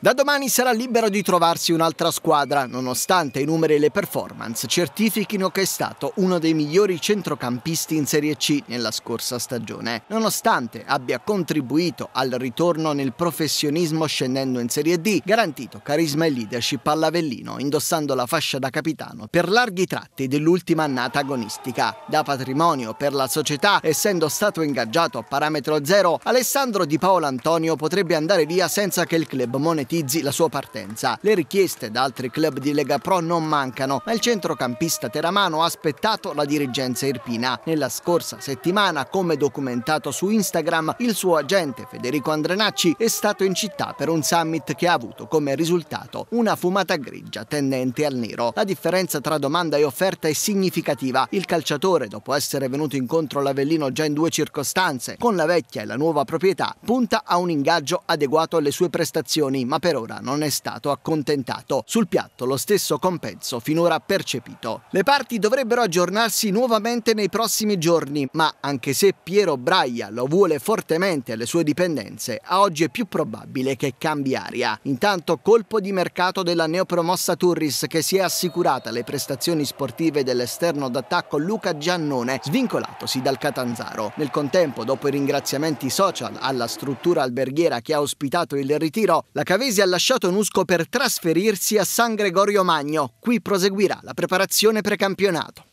Da domani sarà libero di trovarsi un'altra squadra, nonostante i numeri e le performance certifichino che è stato uno dei migliori centrocampisti in Serie C nella scorsa stagione, nonostante abbia contribuito al ritorno nel professionismo scendendo in Serie D, garantito carisma e leadership all'Avellino, indossando la fascia da capitano per larghi tratti dell'ultima annata agonistica. Da patrimonio per la società, essendo stato ingaggiato a parametro zero, Alessandro Di Paolo Antonio potrebbe andare via senza che il club monetario concretizzi la sua partenza. Le richieste da altri club di Lega Pro non mancano, ma il centrocampista teramano ha aspettato la dirigenza irpina. Nella scorsa settimana, come documentato su Instagram, il suo agente Federico Andrenacci è stato in città per un summit che ha avuto come risultato una fumata grigia tendente al nero. La differenza tra domanda e offerta è significativa. Il calciatore, dopo essere venuto incontro all'Avellino già in due circostanze, con la vecchia e la nuova proprietà, punta a un ingaggio adeguato alle sue prestazioni, ma per ora non è stato accontentato. Sul piatto lo stesso compenso finora percepito. Le parti dovrebbero aggiornarsi nuovamente nei prossimi giorni, ma anche se Piero Braia lo vuole fortemente alle sue dipendenze, a oggi è più probabile che cambi aria. Intanto colpo di mercato della neopromossa Turris che si è assicurata le prestazioni sportive dell'esterno d'attacco Luca Giannone, svincolatosi dal Catanzaro. Nel contempo, dopo i ringraziamenti social alla struttura alberghiera che ha ospitato il ritiro, la Caviglia Cremonesi ha lasciato Nusco per trasferirsi a San Gregorio Magno. Qui proseguirà la preparazione precampionato.